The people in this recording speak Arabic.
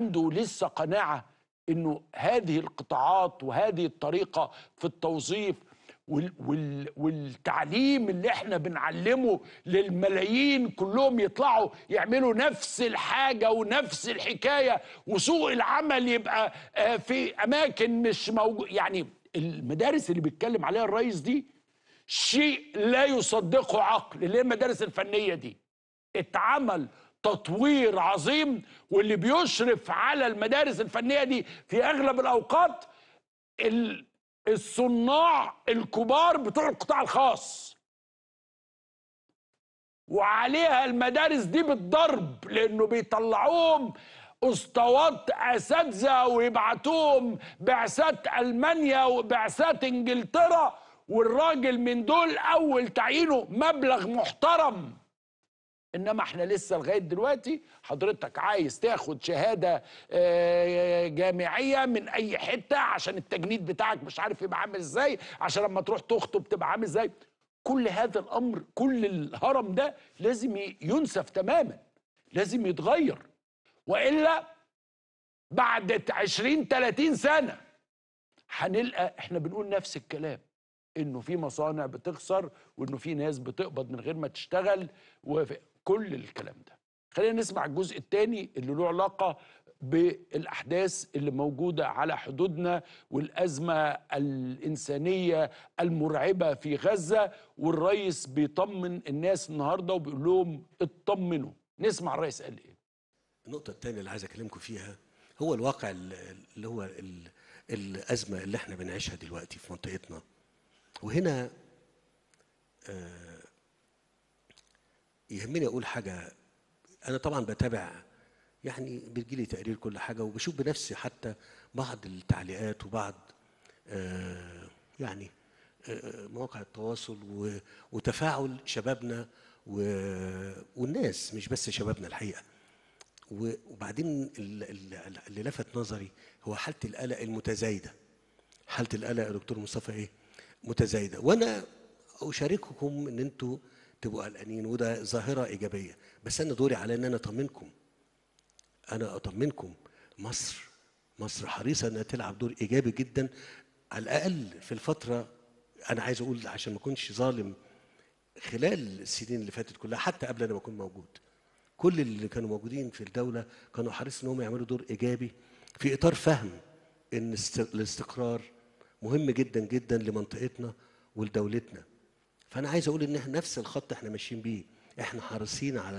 عنده لسه قناعة أنه هذه القطاعات وهذه الطريقة في التوظيف وال وال والتعليم اللي احنا بنعلمه للملايين كلهم يطلعوا يعملوا نفس الحاجة ونفس الحكاية وسوق العمل يبقى آه، في أماكن مش موجود يعني المدارس اللي بيتكلم عليها الرئيس دي شيء لا يصدقه عقل اللي هي المدارس الفنية دي اتعمل تطوير عظيم واللي بيشرف على المدارس الفنيه دي في اغلب الاوقات الصناع الكبار بتوع القطاع الخاص وعليها المدارس دي بالضرب لانه بيطلعوهم اسطوات اساتذه ويبعتوهم بعثات المانيا وبعثات انجلترا والراجل من دول اول تعيينه مبلغ محترم انما احنا لسه لغايه دلوقتي حضرتك عايز تاخد شهاده آه، جامعيه من اي حته عشان التجنيد بتاعك مش عارف يبقى عامل ازاي عشان لما تروح تخطب تبقى عامل ازاي كل هذا الامر كل الهرم ده لازم ينسف تماما لازم يتغير والا بعد 20 30 سنه هنلقى احنا بنقول نفس الكلام انه في مصانع بتخسر وانه في ناس بتقبض من غير ما تشتغل وفق. كل الكلام ده خلينا نسمع الجزء الثاني اللي له علاقه بالاحداث اللي موجوده على حدودنا والازمه الانسانيه المرعبه في غزه والرئيس بيطمن الناس النهارده وبيقول لهم اطمنوا نسمع الرئيس قال ايه النقطه الثانيه اللي عايز اكلمكم فيها هو الواقع اللي هو الازمه اللي احنا بنعيشها دلوقتي في منطقتنا وهنا آه يهمني اقول حاجه انا طبعا بتابع يعني بتجيلي تقرير كل حاجه وبشوف بنفسي حتى بعض التعليقات وبعض آه يعني آه, آه، مواقع التواصل وتفاعل شبابنا والناس مش بس شبابنا الحقيقه وبعدين اللي لفت نظري هو حاله القلق المتزايده حاله القلق يا دكتور مصطفى ايه متزايده وانا اشارككم ان انتوا تبقوا قلقانين وده ظاهره ايجابيه بس انا دوري على ان انا اطمنكم انا اطمنكم مصر مصر حريصه انها تلعب دور ايجابي جدا على الاقل في الفتره انا عايز اقول عشان ما اكونش ظالم خلال السنين اللي فاتت كلها حتى قبل انا ما اكون موجود كل اللي كانوا موجودين في الدوله كانوا حريصين انهم يعملوا دور ايجابي في اطار فهم ان الاستقرار مهم جدا جدا لمنطقتنا ولدولتنا فانا عايز اقول ان احنا نفس الخط احنا ماشيين بيه احنا حريصين على